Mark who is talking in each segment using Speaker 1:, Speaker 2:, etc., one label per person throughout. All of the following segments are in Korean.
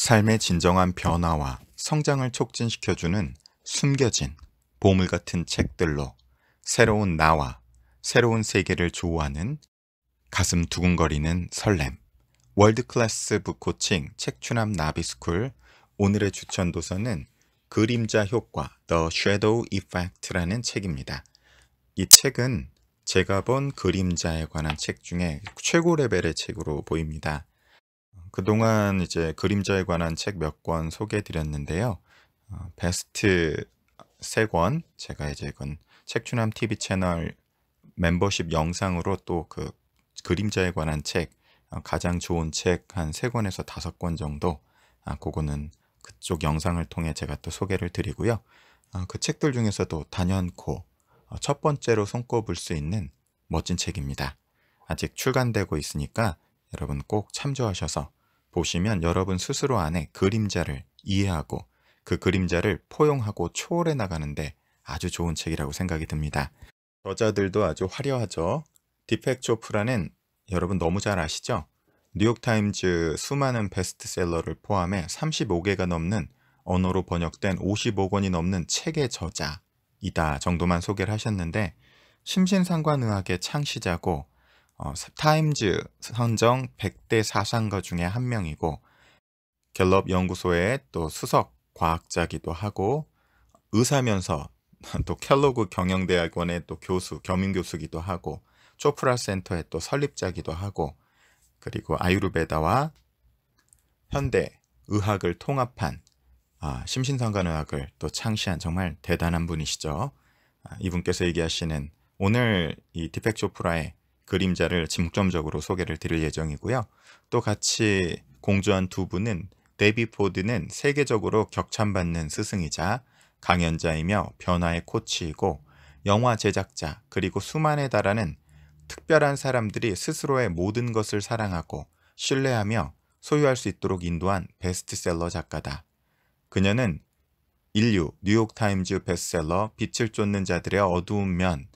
Speaker 1: 삶의 진정한 변화와 성장을 촉진시켜주는 숨겨진 보물 같은 책들로 새로운 나와 새로운 세계를 조우하는 가슴 두근거리는 설렘 월드클래스 북코칭 책추남 나비스쿨 오늘의 추천 도서는 그림자 효과 The Shadow Effect라는 책입니다. 이 책은 제가 본 그림자에 관한 책 중에 최고 레벨의 책으로 보입니다. 그동안 이제 그림자에 관한 책 몇 권 소개해 드렸는데요. 어, 베스트 세권 제가 이제 이건 책추남 TV 채널 멤버십 영상으로 또 그 그림자에 관한 책 어, 가장 좋은 책 한 세 권에서 다섯 권 정도 아, 그거는 그쪽 영상을 통해 제가 또 소개를 드리고요. 어, 그 책들 중에서도 단연코 어, 첫 번째로 손꼽을 수 있는 멋진 책입니다. 아직 출간되고 있으니까 여러분 꼭 참조하셔서 보시면 여러분 스스로 안에 그림자를 이해하고 그 그림자를 포용하고 초월해 나가는데 아주 좋은 책이라고 생각이 듭니다. 저자들도 아주 화려하죠. 디펙 초프라는 여러분 너무 잘 아시죠? 뉴욕타임즈 수많은 베스트셀러를 포함해 35개가 넘는 언어로 번역된 5 5권이 넘는 책의 저자이다 정도만 소개를 하셨는데 심신상관의학의 창시자고 어, 타임즈 선정 100대 사상가 중에 한 명이고 갤럽 연구소의 또 수석 과학자기도 하고 의사면서 또켈로그 경영대학원의 또 교수, 겸임교수기도 하고 초프라 센터의 또 설립자기도 하고 그리고 아유르베다와 현대 의학을 통합한 아, 심신상관의학을 또 창시한 정말 대단한 분이시죠. 아, 이분께서 얘기하시는 오늘 이 디펙 초프라의 그림자를 중점적으로 소개를 드릴 예정이고요. 또 같이 공조한 두 분은 데비 포드는 세계적으로 격찬받는 스승이자 강연자이며 변화의 코치이고 영화 제작자 그리고 수만에 달하는 특별한 사람들이 스스로의 모든 것을 사랑하고 신뢰하며 소유할 수 있도록 인도한 베스트셀러 작가다. 그녀는 인류 뉴욕타임즈 베스트셀러 빛을 쫓는 자들의 어두운 면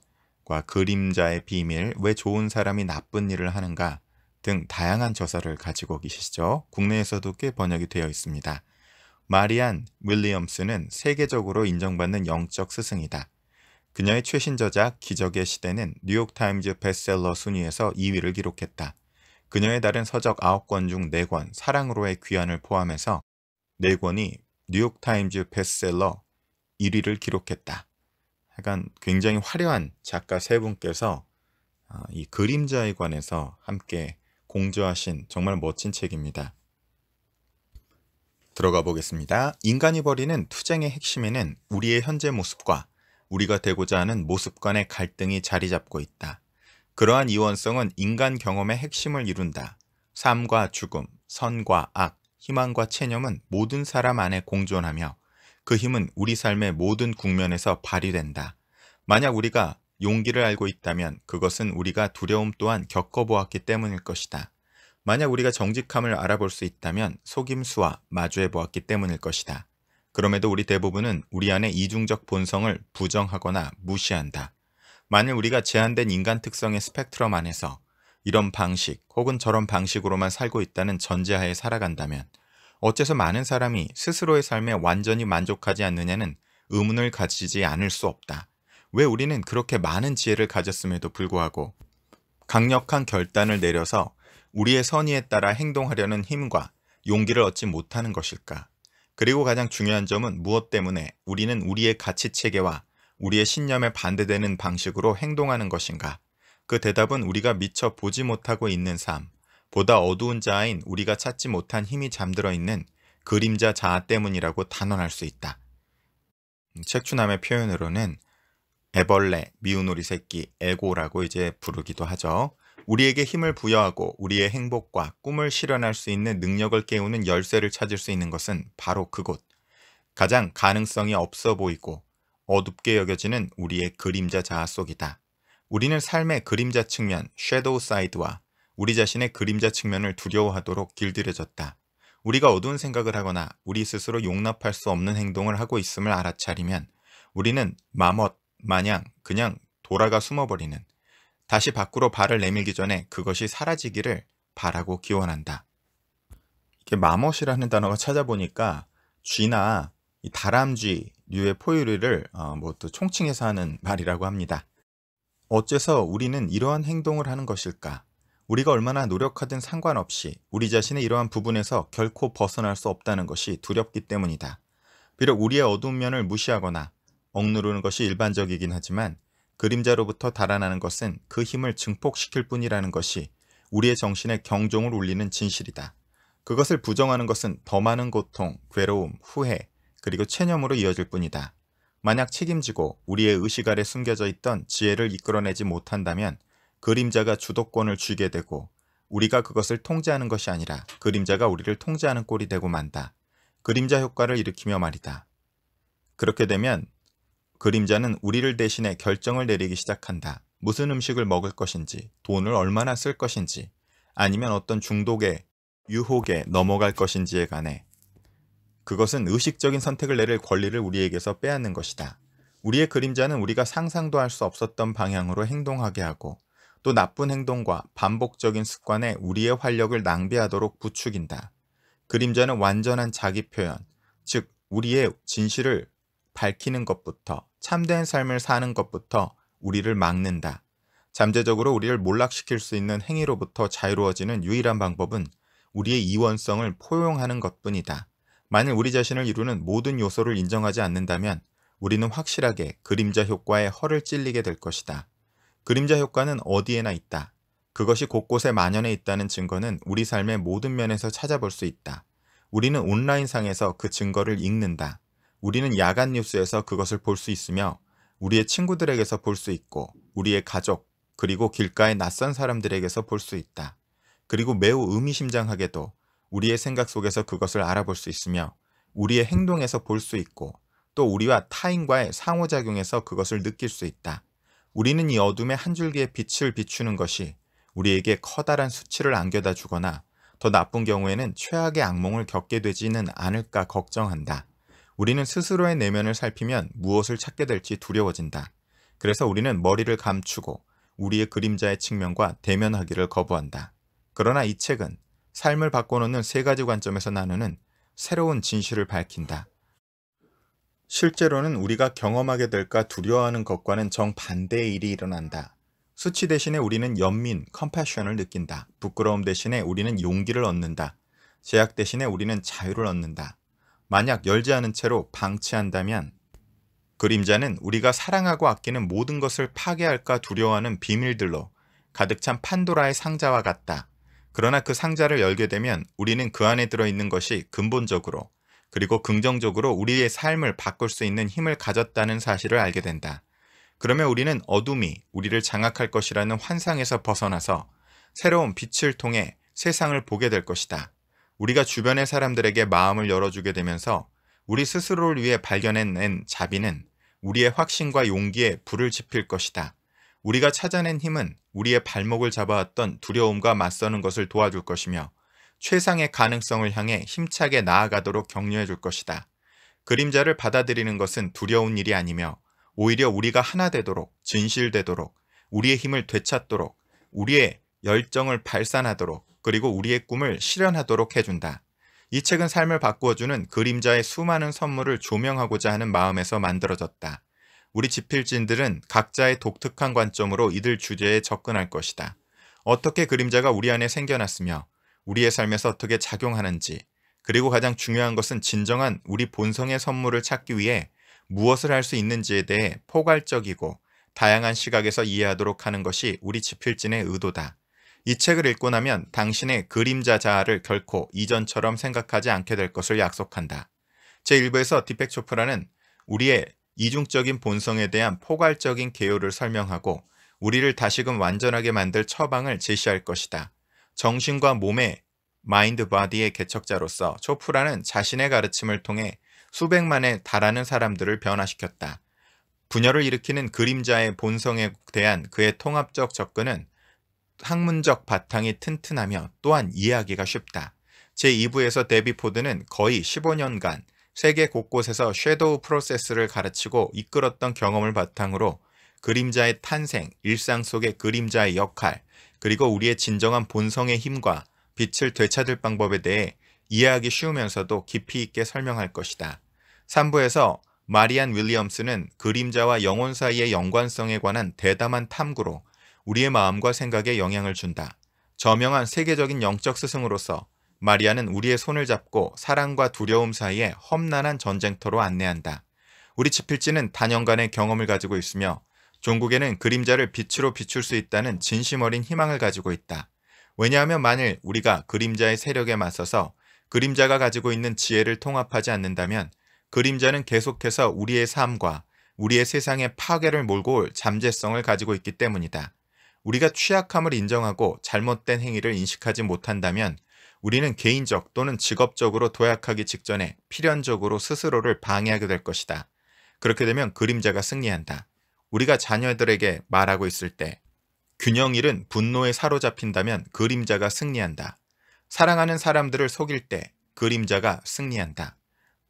Speaker 1: 과 그림자의 비밀, 왜 좋은 사람이 나쁜 일을 하는가 등 다양한 저서를 가지고 계시죠. 국내에서도 꽤 번역이 되어 있습니다. 마리안 윌리엄스는 세계적으로 인정받는 영적 스승이다. 그녀의 최신 저작 기적의 시대는 뉴욕타임즈 베스트셀러 순위에서 2위를 기록했다. 그녀의 다른 서적 9권 중 4권 사랑으로의 귀환을 포함해서 4권이 뉴욕타임즈 베스트셀러 1위를 기록했다. 약간 굉장히 화려한 작가 세 분께서 어, 이 그림자에 관해서 함께 공조하신 정말 멋진 책입니다. 들어가 보겠습니다. 인간이 벌이는 투쟁의 핵심에는 우리의 현재 모습과 우리가 되고자 하는 모습 간의 갈등이 자리 잡고 있다. 그러한 이원성은 인간 경험의 핵심을 이룬다. 삶과 죽음, 선과 악, 희망과 체념은 모든 사람 안에 공존하며 그 힘은 우리 삶의 모든 국면에서 발휘된다. 만약 우리가 용기를 알고 있다면 그것은 우리가 두려움 또한 겪어보았기 때문일 것이다. 만약 우리가 정직함을 알아볼 수 있다면 속임수와 마주해보았기 때문일 것이다. 그럼에도 우리 대부분은 우리 안의 이중적 본성을 부정하거나 무시한다. 만일 우리가 제한된 인간 특성의 스펙트럼 안에서 이런 방식 혹은 저런 방식으로만 살고 있다는 전제하에 살아간다면 어째서 많은 사람이 스스로의 삶에 완전히 만족하지 않느냐는 의문을 가지지 않을 수 없다. 왜 우리는 그렇게 많은 지혜를 가졌음에도 불구하고 강력한 결단을 내려서 우리의 선의에 따라 행동하려는 힘과 용기를 얻지 못하는 것일까? 그리고 가장 중요한 점은 무엇 때문에 우리는 우리의 가치 체계와 우리의 신념에 반대되는 방식으로 행동하는 것인가? 그 대답은 우리가 미처 보지 못하고 있는 삶, 보다 어두운 자인 우리가 찾지 못한 힘이 잠들어 있는 그림자 자아 때문이라고 단언할 수 있다. 음, 책추남의 표현으로는 애벌레, 미운 우리 새끼, 에고라고 이제 부르기도 하죠. 우리에게 힘을 부여하고 우리의 행복과 꿈을 실현할 수 있는 능력을 깨우는 열쇠를 찾을 수 있는 것은 바로 그곳. 가장 가능성이 없어 보이고 어둡게 여겨지는 우리의 그림자 자아 속이다. 우리는 삶의 그림자 측면, 섀도우 사이드와 우리 자신의 그림자 측면을 두려워하도록 길들여졌다. 우리가 어두운 생각을 하거나 우리 스스로 용납할 수 없는 행동을 하고 있음을 알아차리면 우리는 마멋, 마냥 그냥 돌아가 숨어버리는 다시 밖으로 발을 내밀기 전에 그것이 사라지기를 바라고 기원한다. 이게 마멋이라는 단어가 찾아보니까 쥐나 다람쥐류의 포유류를 어, 뭐또 총칭해서 하는 말이라고 합니다. 어째서 우리는 이러한 행동을 하는 것일까? 우리가 얼마나 노력하든 상관없이 우리 자신의 이러한 부분에서 결코 벗어날 수 없다는 것이 두렵기 때문이다. 비록 우리의 어두운 면을 무시하거나 억누르는 것이 일반적이긴 하지만 그림자로부터 달아나는 것은 그 힘을 증폭시킬 뿐이라는 것이 우리의 정신에 경종을 울리는 진실이다. 그것을 부정하는 것은 더 많은 고통, 괴로움, 후회, 그리고 체념으로 이어질 뿐이다. 만약 책임지고 우리의 의식 아래 숨겨져 있던 지혜를 이끌어내지 못한다면 그림자가 주도권을 쥐게 되고 우리가 그것을 통제하는 것이 아니라 그림자가 우리를 통제하는 꼴이 되고 만다. 그림자 효과를 일으키며 말이다. 그렇게 되면 그림자는 우리를 대신해 결정을 내리기 시작한다. 무슨 음식을 먹을 것인지, 돈을 얼마나 쓸 것인지, 아니면 어떤 중독에, 유혹에 넘어갈 것인지에 관해 그것은 의식적인 선택을 내릴 권리를 우리에게서 빼앗는 것이다. 우리의 그림자는 우리가 상상도 할 수 없었던 방향으로 행동하게 하고 또 나쁜 행동과 반복적인 습관에 우리의 활력을 낭비하도록 부추긴다. 그림자는 완전한 자기 표현, 즉 우리의 진실을 밝히는 것부터 참된 삶을 사는 것부터 우리를 막는다. 잠재적으로 우리를 몰락시킬 수 있는 행위로부터 자유로워지는 유일한 방법은 우리의 이원성을 포용하는 것뿐이다. 만일 우리 자신을 이루는 모든 요소를 인정하지 않는다면 우리는 확실하게 그림자 효과에 허를 찔리게 될 것이다. 그림자 효과는 어디에나 있다. 그것이 곳곳에 만연해 있다는 증거는 우리 삶의 모든 면에서 찾아볼 수 있다. 우리는 온라인상에서 그 증거를 읽는다. 우리는 야간 뉴스에서 그것을 볼 수 있으며 우리의 친구들에게서 볼 수 있고 우리의 가족 그리고 길가의 낯선 사람들에게서 볼 수 있다. 그리고 매우 의미심장하게도 우리의 생각 속에서 그것을 알아볼 수 있으며 우리의 행동에서 볼 수 있고 또 우리와 타인과의 상호작용에서 그것을 느낄 수 있다. 우리는 이 어둠의 한 줄기의 빛을 비추는 것이 우리에게 커다란 수치를 안겨다 주거나 더 나쁜 경우에는 최악의 악몽을 겪게 되지는 않을까 걱정한다. 우리는 스스로의 내면을 살피면 무엇을 찾게 될지 두려워진다. 그래서 우리는 머리를 감추고 우리의 그림자의 측면과 대면하기를 거부한다. 그러나 이 책은 삶을 바꿔놓는 세 가지 관점에서 나누는 새로운 진실을 밝힌다. 실제로는 우리가 경험하게 될까 두려워하는 것과는 정반대의 일이 일어난다. 수치 대신에 우리는 연민, 컴패션을 느낀다. 부끄러움 대신에 우리는 용기를 얻는다. 제약 대신에 우리는 자유를 얻는다. 만약 열지 않은 채로 방치한다면 그림자는 우리가 사랑하고 아끼는 모든 것을 파괴할까 두려워하는 비밀들로 가득 찬 판도라의 상자와 같다. 그러나 그 상자를 열게 되면 우리는 그 안에 들어있는 것이 근본적으로 그리고 긍정적으로 우리의 삶을 바꿀 수 있는 힘을 가졌다는 사실을 알게 된다. 그러면 우리는 어둠이 우리를 장악할 것이라는 환상에서 벗어나서 새로운 빛을 통해 세상을 보게 될 것이다. 우리가 주변의 사람들에게 마음을 열어주게 되면서 우리 스스로를 위해 발견해낸 자비는 우리의 확신과 용기에 불을 지필 것이다. 우리가 찾아낸 힘은 우리의 발목을 잡아왔던 두려움과 맞서는 것을 도와줄 것이며 최상의 가능성을 향해 힘차게 나아가도록 격려해 줄 것이다. 그림자를 받아들이는 것은 두려운 일이 아니며 오히려 우리가 하나 되도록 진실되도록 우리의 힘을 되찾도록 우리의 열정을 발산하도록 그리고 우리의 꿈을 실현하도록 해준다. 이 책은 삶을 바꾸어주는 그림자의 수많은 선물을 조명하고자 하는 마음에서 만들어졌다. 우리 지필진들은 각자의 독특한 관점으로 이들 주제에 접근할 것이다. 어떻게 그림자가 우리 안에 생겨났으며 우리의 삶에서 어떻게 작용하는지 그리고 가장 중요한 것은 진정한 우리 본성의 선물을 찾기 위해 무엇을 할 수 있는지에 대해 포괄적이고 다양한 시각에서 이해하도록 하는 것이 우리 지필진의 의도다. 이 책을 읽고 나면 당신의 그림자 자아를 결코 이전처럼 생각하지 않게 될 것을 약속한다. 제1부에서 디펙 초프라는 우리의 이중적인 본성에 대한 포괄적인 개요를 설명하고 우리를 다시금 완전하게 만들 처방을 제시할 것이다. 정신과 몸의 마인드 바디의 개척자로서 초프라는 자신의 가르침을 통해 수백만의 달하는 사람들을 변화시켰다. 분열을 일으키는 그림자의 본성에 대한 그의 통합적 접근은 학문적 바탕이 튼튼하며 또한 이해하기가 쉽다. 제2부에서 데비포드는 거의 15년간 세계 곳곳에서 섀도우 프로세스를 가르치고 이끌었던 경험을 바탕으로 그림자의 탄생, 일상 속의 그림자의 역할, 그리고 우리의 진정한 본성의 힘과 빛을 되찾을 방법에 대해 이해하기 쉬우면서도 깊이 있게 설명할 것이다. 3부에서 마리안 윌리엄스는 그림자와 영혼 사이의 연관성에 관한 대담한 탐구로 우리의 마음과 생각에 영향을 준다. 저명한 세계적인 영적 스승으로서 마리아는 우리의 손을 잡고 사랑과 두려움 사이에 험난한 전쟁터로 안내한다. 우리 지필지는 단연간의 경험을 가지고 있으며 종국에는 그림자를 빛으로 비출 수 있다는 진심 어린 희망을 가지고 있다. 왜냐하면 만일 우리가 그림자의 세력에 맞서서 그림자가 가지고 있는 지혜를 통합하지 않는다면 그림자는 계속해서 우리의 삶과 우리의 세상에 파괴를 몰고 올 잠재성을 가지고 있기 때문이다. 우리가 취약함을 인정하고 잘못된 행위를 인식하지 못한다면 우리는 개인적 또는 직업적으로 도약하기 직전에 필연적으로 스스로를 방해하게 될 것이다. 그렇게 되면 그림자가 승리한다. 우리가 자녀들에게 말하고 있을 때 균형일은 분노에 사로잡힌다면 그림자가 승리한다. 사랑하는 사람들을 속일 때 그림자가 승리한다.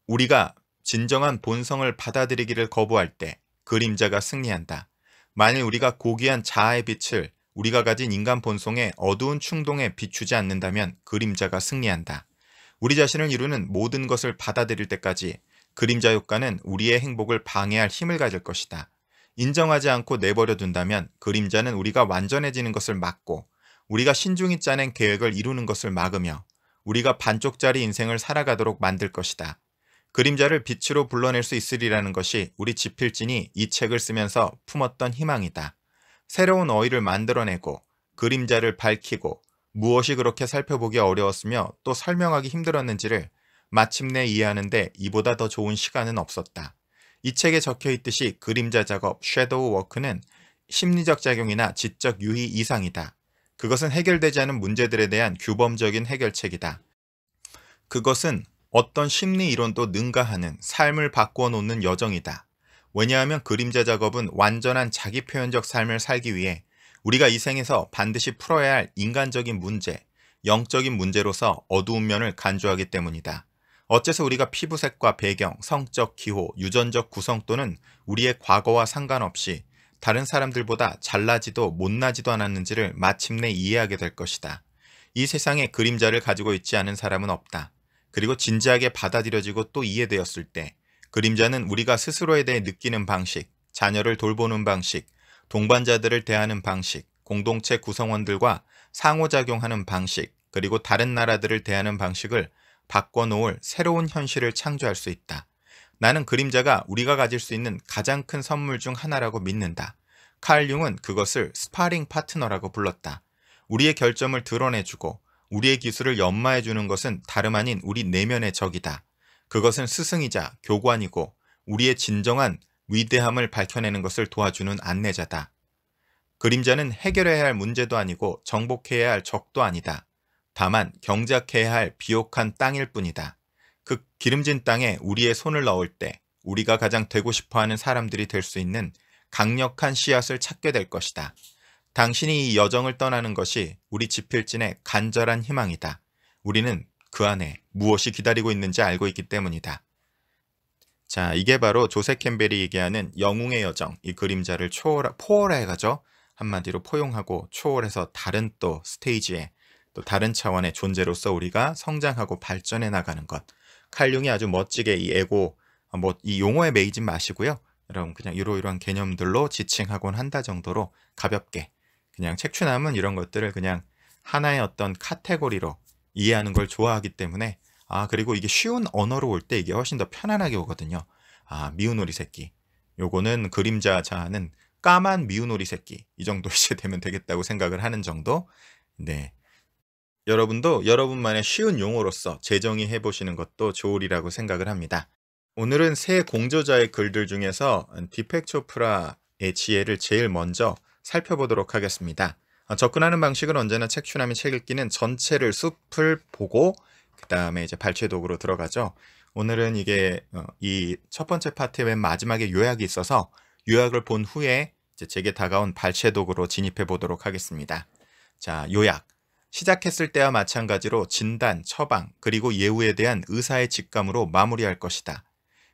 Speaker 1: 우리가 진정한 본성을 받아들이기를 거부할 때 그림자가 승리한다. 만일 우리가 고귀한 자아의 빛을 우리가 가진 인간 본성의 어두운 충동에 비추지 않는다면 그림자가 승리한다. 우리 자신을 이루는 모든 것을 받아들일 때까지 그림자 효과는 우리의 행복을 방해할 힘을 가질 것이다. 인정하지 않고 내버려 둔다면 그림자는 우리가 완전해지는 것을 막고 우리가 신중히 짜낸 계획을 이루는 것을 막으며 우리가 반쪽짜리 인생을 살아가도록 만들 것이다. 그림자를 빛으로 불러낼 수 있으리라는 것이 우리 지필진이 이 책을 쓰면서 품었던 희망이다. 새로운 어휘를 만들어내고 그림자를 밝히고 무엇이 그렇게 살펴보기 어려웠으며 또 설명하기 힘들었는지를 마침내 이해하는데 이보다 더 좋은 시간은 없었다. 이 책에 적혀 있듯이 그림자 작업, 섀도우 워크는 심리적 작용이나 지적 유희 이상이다. 그것은 해결되지 않은 문제들에 대한 규범적인 해결책이다. 그것은 어떤 심리 이론도 능가하는 삶을 바꾸어 놓는 여정이다. 왜냐하면 그림자 작업은 완전한 자기 표현적 삶을 살기 위해 우리가 이 생에서 반드시 풀어야 할 인간적인 문제, 영적인 문제로서 어두운 면을 간주하기 때문이다. 어째서 우리가 피부색과 배경, 성적 기호, 유전적 구성 또는 우리의 과거와 상관없이 다른 사람들보다 잘나지도 못나지도 않았는지를 마침내 이해하게 될 것이다. 이 세상에 그림자를 가지고 있지 않은 사람은 없다. 그리고 진지하게 받아들여지고 또 이해되었을 때 그림자는 우리가 스스로에 대해 느끼는 방식, 자녀를 돌보는 방식, 동반자들을 대하는 방식, 공동체 구성원들과 상호작용하는 방식, 그리고 다른 나라들을 대하는 방식을 바꿔놓을 새로운 현실을 창조할 수 있다. 나는 그림자가 우리가 가질 수 있는 가장 큰 선물 중 하나라고 믿는다. 칼 융은 그것을 스파링 파트너라고 불렀다. 우리의 결점을 드러내주고 우리의 기술을 연마해주는 것은 다름 아닌 우리 내면의 적이다. 그것은 스승이자 교관이고 우리의 진정한 위대함을 밝혀내는 것을 도와주는 안내자다. 그림자는 해결해야 할 문제도 아니고 정복해야 할 적도 아니다. 다만 경작해야 할 비옥한 땅일 뿐이다. 그 기름진 땅에 우리의 손을 넣을 때 우리가 가장 되고 싶어하는 사람들이 될 수 있는 강력한 씨앗을 찾게 될 것이다. 당신이 이 여정을 떠나는 것이 우리 지필진의 간절한 희망이다. 우리는 그 안에 무엇이 기다리고 있는지 알고 있기 때문이다. 자, 이게 바로 조세 캠벨이 얘기하는 영웅의 여정, 이 그림자를 초월, 포월해가죠. 한마디로 포용하고 초월해서 다른 또 스테이지에 또 다른 차원의 존재로서 우리가 성장하고 발전해 나가는 것. 칼융이 아주 멋지게 이 에고, 뭐 이 용어에 매이지 마시고요. 여러분 그냥 이러이러한 개념들로 지칭하곤 한다 정도로 가볍게 그냥 책추남은 이런 것들을 그냥 하나의 어떤 카테고리로 이해하는 걸 좋아하기 때문에 아 그리고 이게 쉬운 언어로 올 때 이게 훨씬 더 편안하게 오거든요. 아 미운 오리 새끼. 요거는 그림자 자아는 까만 미운 오리 새끼 이 정도 이제 되면 되겠다고 생각을 하는 정도. 네. 여러분도 여러분만의 쉬운 용어로서 재정의해 보시는 것도 좋으리라고 생각을 합니다. 오늘은 세공조자의 글들 중에서 디펙 초프라의 지혜를 제일 먼저 살펴보도록 하겠습니다. 어, 접근하는 방식은 언제나 책 추남이 책 읽기는 전체를 숲을 보고 그 다음에 이제 발췌독으로 들어가죠. 오늘은 이게 어, 이첫 번째 파트 의맨 마지막에 요약이 있어서 요약을 본 후에 제게 다가온 발췌독으로 진입해 보도록 하겠습니다. 자, 요약. 시작했을 때와 마찬가지로 진단, 처방, 그리고 예우에 대한 의사의 직감으로 마무리할 것이다.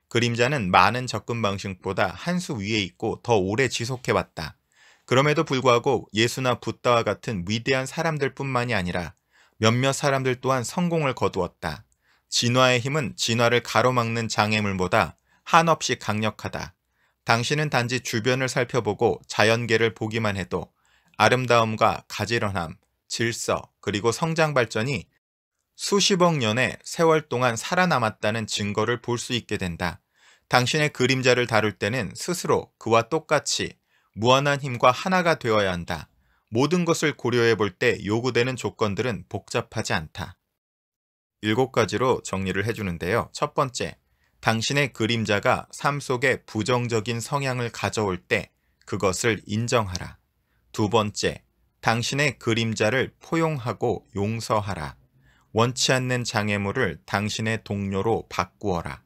Speaker 1: 그림자는 많은 접근 방식보다 한 수 위에 있고 더 오래 지속해왔다. 그럼에도 불구하고 예수나 붓다와 같은 위대한 사람들 뿐만이 아니라 몇몇 사람들 또한 성공을 거두었다. 진화의 힘은 진화를 가로막는 장애물보다 한없이 강력하다. 당신은 단지 주변을 살펴보고 자연계를 보기만 해도 아름다움과 가지런함, 질서, 그리고 성장 발전이 수십억 년의 세월 동안 살아남았다는 증거를 볼 수 있게 된다. 당신의 그림자를 다룰 때는 스스로 그와 똑같이 무한한 힘과 하나가 되어야 한다. 모든 것을 고려해 볼 때 요구되는 조건들은 복잡하지 않다. 일곱 가지로 정리를 해주는데요. 첫 번째, 당신의 그림자가 삶 속에 부정적인 성향을 가져올 때 그것을 인정하라. 두 번째, 당신의 그림자를 포용하고 용서하라. 원치 않는 장애물을 당신의 동료로 바꾸어라.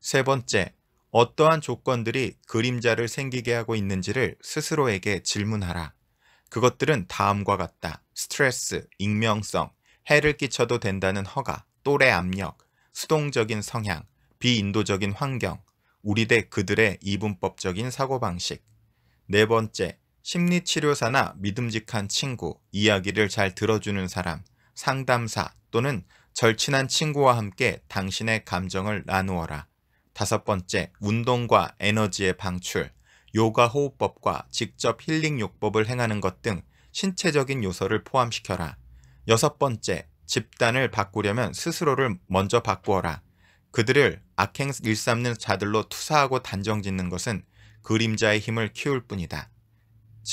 Speaker 1: 세 번째, 어떠한 조건들이 그림자를 생기게 하고 있는지를 스스로에게 질문하라. 그것들은 다음과 같다. 스트레스, 익명성, 해를 끼쳐도 된다는 허가, 또래 압력, 수동적인 성향, 비인도적인 환경, 우리 대 그들의 이분법적인 사고방식. 네 번째, 심리치료사나 믿음직한 친구, 이야기를 잘 들어주는 사람, 상담사 또는 절친한 친구와 함께 당신의 감정을 나누어라. 다섯 번째, 운동과 에너지의 방출, 요가 호흡법과 직접 힐링 요법을 행하는 것 등 신체적인 요소를 포함시켜라. 여섯 번째, 집단을 바꾸려면 스스로를 먼저 바꾸어라. 그들을 악행 일삼는 자들로 투사하고 단정짓는 것은 그림자의 힘을 키울 뿐이다.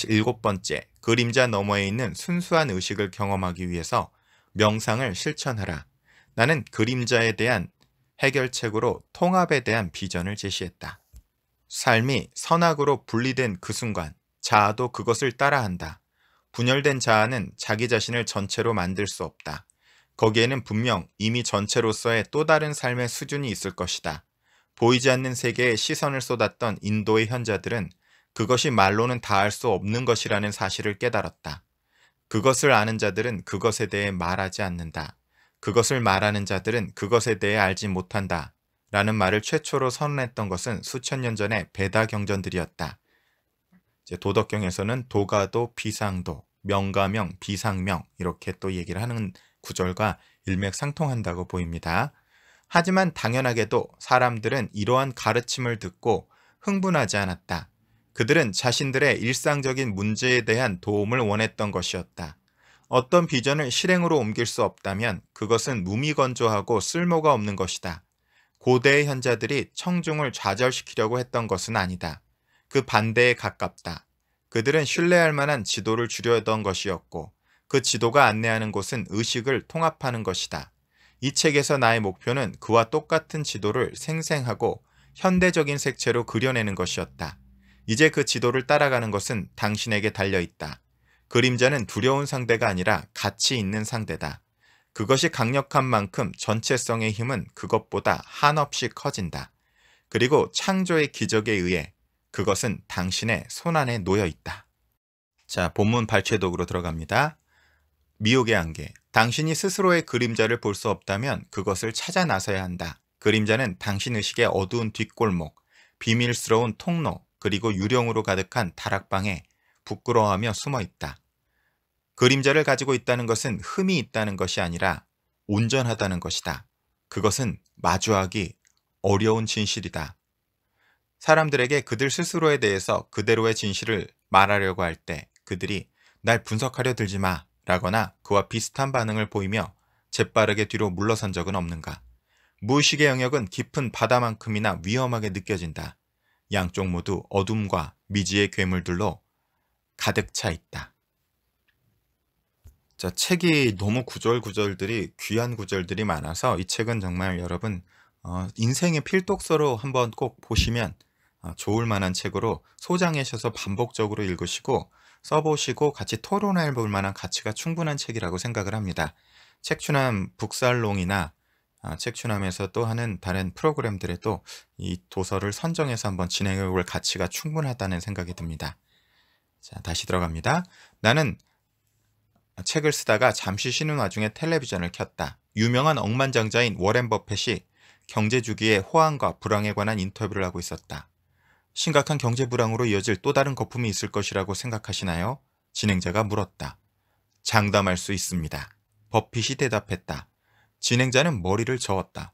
Speaker 1: 일곱 번째, 그림자 너머에 있는 순수한 의식을 경험하기 위해서 명상을 실천하라. 나는 그림자에 대한 해결책으로 통합에 대한 비전을 제시했다. 삶이 선악으로 분리된 그 순간, 자아도 그것을 따라한다. 분열된 자아는 자기 자신을 전체로 만들 수 없다. 거기에는 분명 이미 전체로서의 또 다른 삶의 수준이 있을 것이다. 보이지 않는 세계에 시선을 쏟았던 인도의 현자들은 그것이 말로는 다 할 수 없는 것이라는 사실을 깨달았다. 그것을 아는 자들은 그것에 대해 말하지 않는다. 그것을 말하는 자들은 그것에 대해 알지 못한다. 라는 말을 최초로 선언했던 것은 수천 년 전의 베다 경전들이었다. 도덕경에서는 도가도 비상도, 명가명 비상명 이렇게 또 얘기를 하는 구절과 일맥상통한다고 보입니다. 하지만 당연하게도 사람들은 이러한 가르침을 듣고 흥분하지 않았다. 그들은 자신들의 일상적인 문제에 대한 도움을 원했던 것이었다. 어떤 비전을 실행으로 옮길 수 없다면 그것은 무미건조하고 쓸모가 없는 것이다. 고대의 현자들이 청중을 좌절시키려고 했던 것은 아니다. 그 반대에 가깝다. 그들은 신뢰할 만한 지도를 주려던 것이었고 그 지도가 안내하는 곳은 의식을 통합하는 것이다. 이 책에서 나의 목표는 그와 똑같은 지도를 생생하고 현대적인 색채로 그려내는 것이었다. 이제 그 지도를 따라가는 것은 당신에게 달려있다. 그림자는 두려운 상대가 아니라 가치 있는 상대다. 그것이 강력한 만큼 전체성의 힘은 그것보다 한없이 커진다. 그리고 창조의 기적에 의해 그것은 당신의 손안에 놓여 있다. 자, 본문 발췌독으로 들어갑니다. 미혹의 한계. 당신이 스스로의 그림자를 볼 수 없다면 그것을 찾아 나서야 한다. 그림자는 당신 의식의 어두운 뒷골목, 비밀스러운 통로, 그리고 유령으로 가득한 다락방에 부끄러워하며 숨어 있다. 그림자를 가지고 있다는 것은 흠이 있다는 것이 아니라 온전하다는 것이다. 그것은 마주하기 어려운 진실이다. 사람들에게 그들 스스로에 대해서 그대로의 진실을 말하려고 할 때 그들이 날 분석하려 들지 마 라거나 그와 비슷한 반응을 보이며 재빠르게 뒤로 물러선 적은 없는가. 무의식의 영역은 깊은 바다만큼이나 위험하게 느껴진다. 양쪽 모두 어둠과 미지의 괴물들로 가득 차 있다. 자, 책이 너무 구절구절들이 귀한 구절들이 많아서 이 책은 정말 여러분 어, 인생의 필독서로 한번 꼭 보시면 어, 좋을 만한 책으로 소장해셔서 반복적으로 읽으시고 써보시고 같이 토론해 볼 만한 가치가 충분한 책이라고 생각을 합니다. 책추남 북살롱이나 아, 책추남에서 또 하는 다른 프로그램들에도 이 도서를 선정해서 한번 진행해 볼 가치가 충분하다는 생각이 듭니다. 자, 다시 들어갑니다. 나는 책을 쓰다가 잠시 쉬는 와중에 텔레비전을 켰다. 유명한 억만장자인 워렌 버펫이 경제 주기의 호황과 불황에 관한 인터뷰를 하고 있었다. 심각한 경제 불황으로 이어질 또 다른 거품이 있을 것이라고 생각하시나요? 진행자가 물었다. 장담할 수 있습니다. 버핏이 대답했다. 진행자는 머리를 저었다.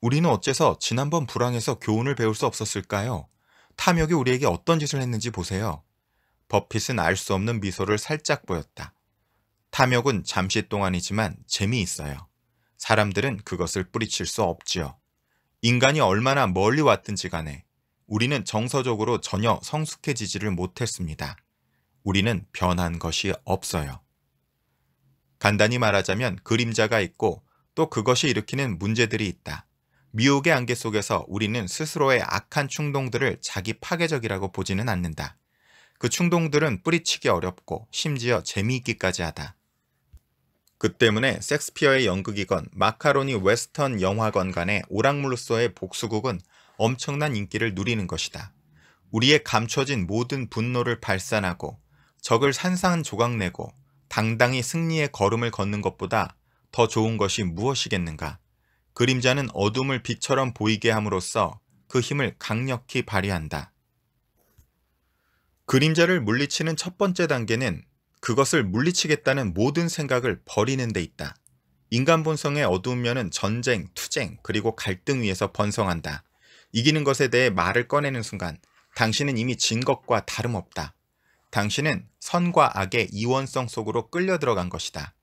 Speaker 1: 우리는 어째서 지난번 불황에서 교훈을 배울 수 없었을까요? 탐욕이 우리에게 어떤 짓을 했는지 보세요. 버핏은 알 수 없는 미소를 살짝 보였다. 탐욕은 잠시 동안이지만 재미있어요. 사람들은 그것을 뿌리칠 수 없지요. 인간이 얼마나 멀리 왔든지 간에 우리는 정서적으로 전혀 성숙해지지를 못했습니다. 우리는 변한 것이 없어요. 간단히 말하자면 그림자가 있고 또 그것이 일으키는 문제들이 있다. 미혹의 안개 속에서 우리는 스스로의 악한 충동들을 자기 파괴적이라고 보지는 않는다. 그 충동들은 뿌리치기 어렵고 심지어 재미있기까지 하다. 그 때문에 섹스피어의 연극이건 마카로니 웨스턴 영화건 간의 오락물로서의 복수극은 엄청난 인기를 누리는 것이다. 우리의 감춰진 모든 분노를 발산하고 적을 산상한조각내고 당당히 승리의 걸음을 걷는 것보다 더 좋은 것이 무엇이겠는가. 그림자는 어둠을 빛처럼 보이게 함으로써 그 힘을 강력히 발휘한다. 그림자를 물리치는 첫 번째 단계는 그것을 물리치겠다는 모든 생각을 버리는 데 있다. 인간 본성의 어두운 면은 전쟁, 투쟁, 그리고 갈등 위에서 번성한다. 이기는 것에 대해 말을 꺼내는 순간 당신은 이미 진 것과 다름없다. 당신은 선과 악의 이원성 속으로 끌려 들어간 것이다.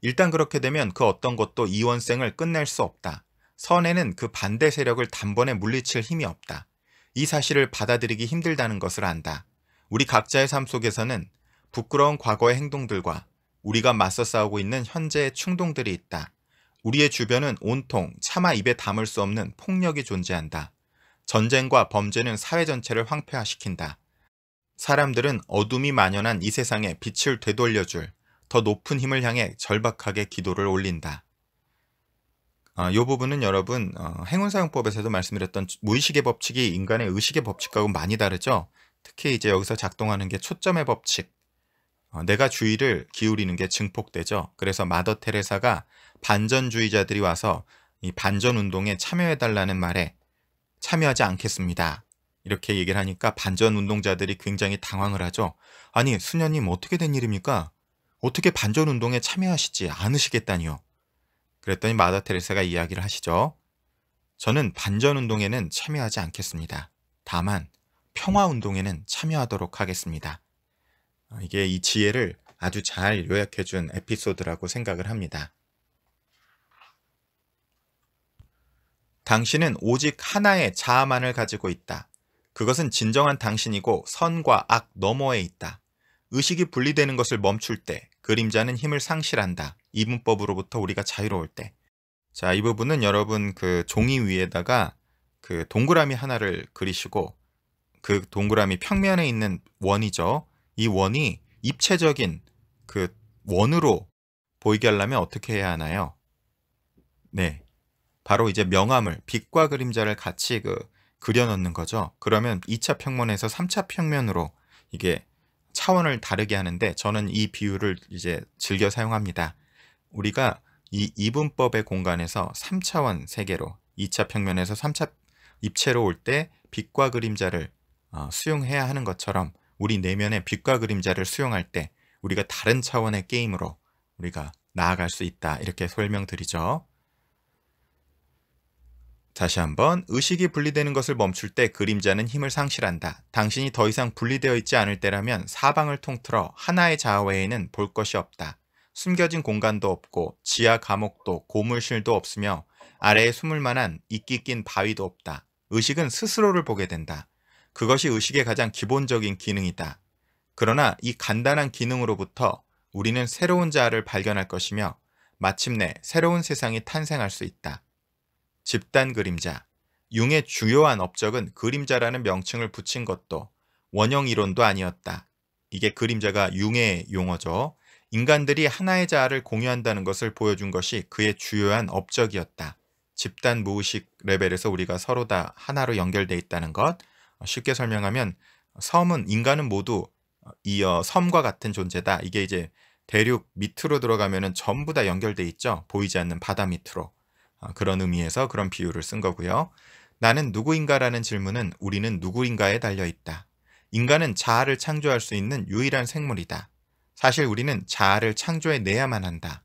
Speaker 1: 일단 그렇게 되면 그 어떤 것도 이원생을 끝낼 수 없다. 선에는 그 반대 세력을 단번에 물리칠 힘이 없다. 이 사실을 받아들이기 힘들다는 것을 안다. 우리 각자의 삶 속에서는 부끄러운 과거의 행동들과 우리가 맞서 싸우고 있는 현재의 충동들이 있다. 우리의 주변은 온통 차마 입에 담을 수 없는 폭력이 존재한다. 전쟁과 범죄는 사회 전체를 황폐화시킨다. 사람들은 어둠이 만연한 이 세상에 빛을 되돌려줄 더 높은 힘을 향해 절박하게 기도를 올린다. 어, 이 부분은 여러분 어, 행운사용법에서도 말씀드렸던 무의식의 법칙이 인간의 의식의 법칙과고 많이 다르죠. 특히 이제 여기서 작동하는 게 초점의 법칙. 어, 내가 주의를 기울이는 게 증폭되죠. 그래서 마더 테레사가 반전주의자들이 와서 이 반전운동에 참여해달라는 말에 참여하지 않겠습니다. 이렇게 얘기를 하니까 반전 운동자들이 굉장히 당황을 하죠. 아니 수녀님 어떻게 된 일입니까? 어떻게 반전 운동에 참여하시지 않으시겠다니요. 그랬더니 마다 테레사가 이야기를 하시죠. 저는 반전 운동에는 참여하지 않겠습니다. 다만 평화 운동에는 참여하도록 하겠습니다. 아, 이게 이 지혜를 아주 잘 요약해준 에피소드라고 생각을 합니다. 당신은 오직 하나의 자아만을 가지고 있다. 그것은 진정한 당신이고 선과 악 너머에 있다. 의식이 분리되는 것을 멈출 때 그림자는 힘을 상실한다. 이분법으로부터 우리가 자유로울 때. 자, 이 부분은 여러분 그 종이 위에다가 그 동그라미 하나를 그리시고 그 동그라미 평면에 있는 원이죠. 이 원이 입체적인 그 원으로 보이게 하려면 어떻게 해야 하나요? 네. 바로 이제 명암을 빛과 그림자를 같이 그 그려놓는 거죠. 그러면 2차 평면에서 3차 평면으로 이게 차원을 다르게 하는데 저는 이 비유를 이제 즐겨 사용합니다. 우리가 이 이분법의 공간에서 3차원 세계로 2차 평면에서 3차 입체로 올 때 빛과 그림자를 어, 수용해야 하는 것처럼 우리 내면의 빛과 그림자를 수용할 때 우리가 다른 차원의 게임으로 우리가 나아갈 수 있다 이렇게 설명드리죠. 다시 한번 의식이 분리되는 것을 멈출 때 그림자는 힘을 상실한다. 당신이 더 이상 분리되어 있지 않을 때라면 사방을 통틀어 하나의 자아 외에는 볼 것이 없다. 숨겨진 공간도 없고 지하 감옥도 고물실도 없으며 아래에 숨을 만한 이끼 낀 바위도 없다. 의식은 스스로를 보게 된다. 그것이 의식의 가장 기본적인 기능이다. 그러나 이 간단한 기능으로부터 우리는 새로운 자아를 발견할 것이며 마침내 새로운 세상이 탄생할 수 있다. 집단 그림자, 융의 주요한 업적은 그림자라는 명칭을 붙인 것도 원형 이론도 아니었다. 이게 그림자가 융의 용어죠. 인간들이 하나의 자아를 공유한다는 것을 보여준 것이 그의 주요한 업적이었다. 집단 무의식 레벨에서 우리가 서로 다 하나로 연결돼 있다는 것. 쉽게 설명하면 섬은 인간은 모두 이어 섬과 같은 존재다. 이게 이제 대륙 밑으로 들어가면 전부 다 연결돼 있죠. 보이지 않는 바다 밑으로. 어, 그런 의미에서 그런 비유를 쓴 거고요. 나는 누구인가라는 질문은 우리는 누구인가에 달려 있다. 인간은 자아를 창조할 수 있는 유일한 생물이다. 사실 우리는 자아를 창조해내야만 한다.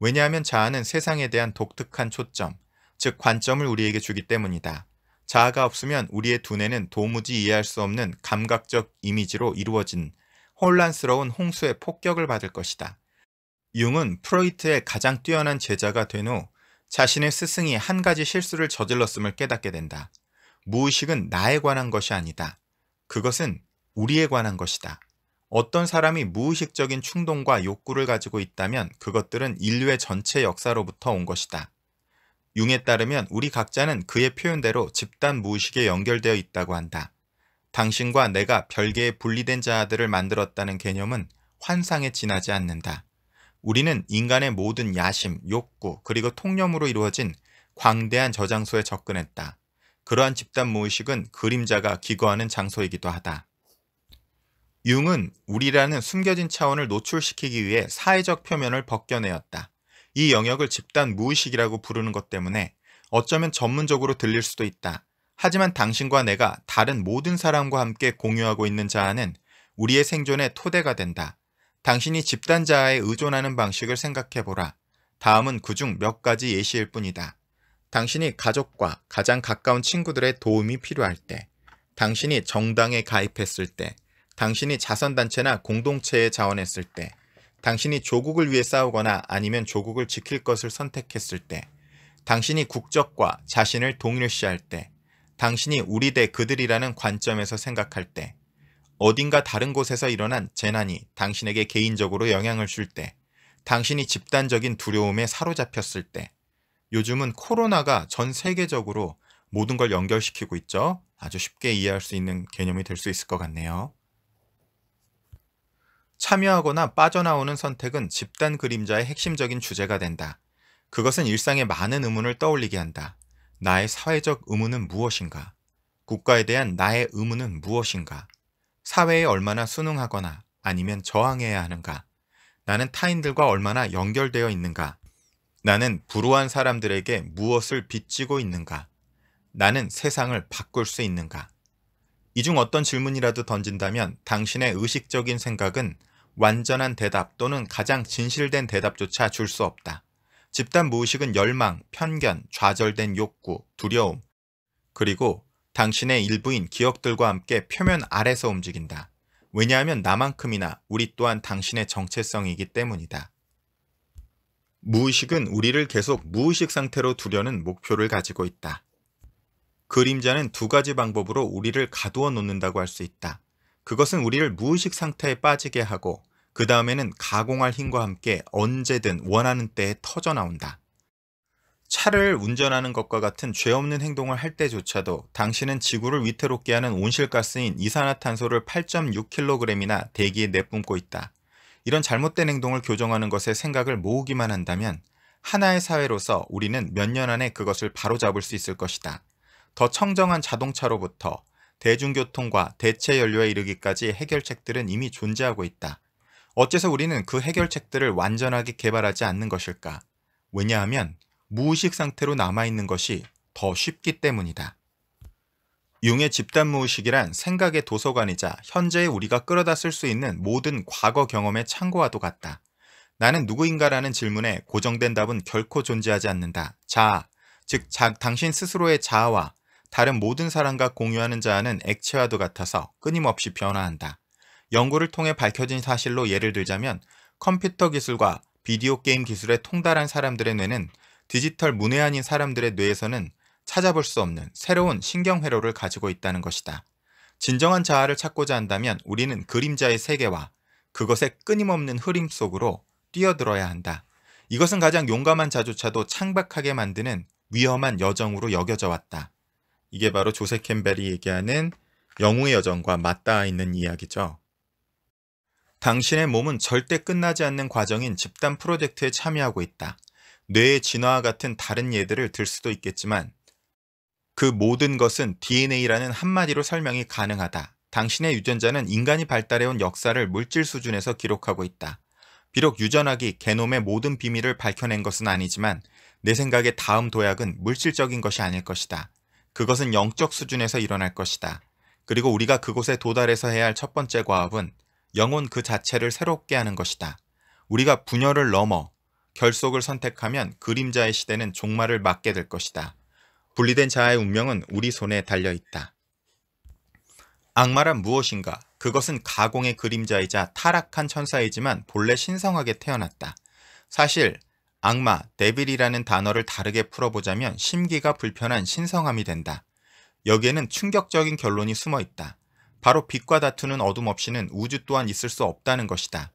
Speaker 1: 왜냐하면 자아는 세상에 대한 독특한 초점, 즉 관점을 우리에게 주기 때문이다. 자아가 없으면 우리의 두뇌는 도무지 이해할 수 없는 감각적 이미지로 이루어진 혼란스러운 홍수의 폭격을 받을 것이다. 융은 프로이트의 가장 뛰어난 제자가 된후 자신의 스승이 한 가지 실수를 저질렀음을 깨닫게 된다. 무의식은 나에 관한 것이 아니다. 그것은 우리에 관한 것이다. 어떤 사람이 무의식적인 충동과 욕구를 가지고 있다면 그것들은 인류의 전체 역사로부터 온 것이다. 융에 따르면 우리 각자는 그의 표현대로 집단 무의식에 연결되어 있다고 한다. 당신과 내가 별개의 분리된 자아들을 만들었다는 개념은 환상에 지나지 않는다. 우리는 인간의 모든 야심, 욕구, 그리고 통념으로 이루어진 광대한 저장소에 접근했다. 그러한 집단 무의식은 그림자가 기거하는 장소이기도 하다. 융은 우리라는 숨겨진 차원을 노출시키기 위해 사회적 표면을 벗겨내었다. 이 영역을 집단 무의식이라고 부르는 것 때문에 어쩌면 전문적으로 들릴 수도 있다. 하지만 당신과 내가 다른 모든 사람과 함께 공유하고 있는 자아는 우리의 생존의 토대가 된다. 당신이 집단자아에 의존하는 방식을 생각해보라. 다음은 그 중 몇 가지 예시일 뿐이다. 당신이 가족과 가장 가까운 친구들의 도움이 필요할 때, 당신이 정당에 가입했을 때, 당신이 자선단체나 공동체에 자원했을 때, 당신이 조국을 위해 싸우거나 아니면 조국을 지킬 것을 선택했을 때, 당신이 국적과 자신을 동일시할 때, 당신이 우리 대 그들이라는 관점에서 생각할 때, 어딘가 다른 곳에서 일어난 재난이 당신에게 개인적으로 영향을 줄 때, 당신이 집단적인 두려움에 사로잡혔을 때, 요즘은 코로나가 전 세계적으로 모든 걸 연결시키고 있죠. 아주 쉽게 이해할 수 있는 개념이 될 수 있을 것 같네요. 참여하거나 빠져나오는 선택은 집단 그림자의 핵심적인 주제가 된다. 그것은 일상의 많은 의문을 떠올리게 한다. 나의 사회적 의문은 무엇인가? 국가에 대한 나의 의문은 무엇인가? 사회에 얼마나 순응하거나 아니면 저항해야 하는가? 나는 타인들과 얼마나 연결되어 있는가? 나는 불우한 사람들에게 무엇을 빚지고 있는가? 나는 세상을 바꿀 수 있는가? 이 중 어떤 질문이라도 던진다면 당신의 의식적인 생각은 완전한 대답 또는 가장 진실된 대답조차 줄 수 없다. 집단 무의식은 열망, 편견, 좌절된 욕구, 두려움, 그리고 당신의 일부인 기억들과 함께 표면 아래서 움직인다. 왜냐하면 나만큼이나 우리 또한 당신의 정체성이기 때문이다. 무의식은 우리를 계속 무의식 상태로 두려는 목표를 가지고 있다. 그림자는 두 가지 방법으로 우리를 가두어 놓는다고 할 수 있다. 그것은 우리를 무의식 상태에 빠지게 하고 그 다음에는 가공할 힘과 함께 언제든 원하는 때에 터져 나온다. 차를 운전하는 것과 같은 죄 없는 행동을 할 때조차도 당신은 지구를 위태롭게 하는 온실가스인 이산화탄소를 8.6kg이나 대기에 내뿜고 있다. 이런 잘못된 행동을 교정하는 것에 생각을 모으기만 한다면 하나의 사회로서 우리는 몇 년 안에 그것을 바로잡을 수 있을 것이다. 더 청정한 자동차로부터 대중교통과 대체 연료에 이르기까지 해결책들은 이미 존재하고 있다. 어째서 우리는 그 해결책들을 완전하게 개발하지 않는 것일까? 왜냐하면 무의식 상태로 남아있는 것이 더 쉽기 때문이다. 융의 집단 무의식이란 생각의 도서관이자 현재의 우리가 끌어다 쓸 수 있는 모든 과거 경험의 창고와도 같다. 나는 누구인가라는 질문에 고정된 답은 결코 존재하지 않는다. 자아, 즉 자, 당신 스스로의 자아와 다른 모든 사람과 공유하는 자아는 액체와도 같아서 끊임없이 변화한다. 연구를 통해 밝혀진 사실로 예를 들자면 컴퓨터 기술과 비디오 게임 기술에 통달한 사람들의 뇌는 디지털 문외한인 사람들의 뇌에서는 찾아볼 수 없는 새로운 신경회로를 가지고 있다는 것이다. 진정한 자아를 찾고자 한다면 우리는 그림자의 세계와 그것의 끊임없는 흐림 속으로 뛰어들어야 한다. 이것은 가장 용감한 자조차도 창박하게 만드는 위험한 여정으로 여겨져 왔다. 이게 바로 조세 캠벨이 얘기하는 영웅의 여정과 맞닿아 있는 이야기죠. 당신의 몸은 절대 끝나지 않는 과정인 집단 프로젝트에 참여하고 있다. 뇌의 진화와 같은 다른 예들을 들 수도 있겠지만 그 모든 것은 DNA라는 한마디로 설명이 가능하다. 당신의 유전자는 인간이 발달해온 역사를 물질 수준에서 기록하고 있다. 비록 유전학이 개놈의 모든 비밀을 밝혀낸 것은 아니지만 내 생각에 다음 도약은 물질적인 것이 아닐 것이다. 그것은 영적 수준에서 일어날 것이다. 그리고 우리가 그곳에 도달해서 해야 할 첫 번째 과업은 영혼 그 자체를 새롭게 하는 것이다. 우리가 분열을 넘어 결속을 선택하면 그림자의 시대는 종말을 맞게 될 것이다. 분리된 자아의 운명은 우리 손에 달려있다. 악마란 무엇인가? 그것은 가공의 그림자이자 타락한 천사이지만 본래 신성하게 태어났다. 사실 악마, 데빌이라는 단어를 다르게 풀어보자면 심기가 불편한 신성함이 된다. 여기에는 충격적인 결론이 숨어 있다. 바로 빛과 다투는 어둠 없이는 우주 또한 있을 수 없다는 것이다.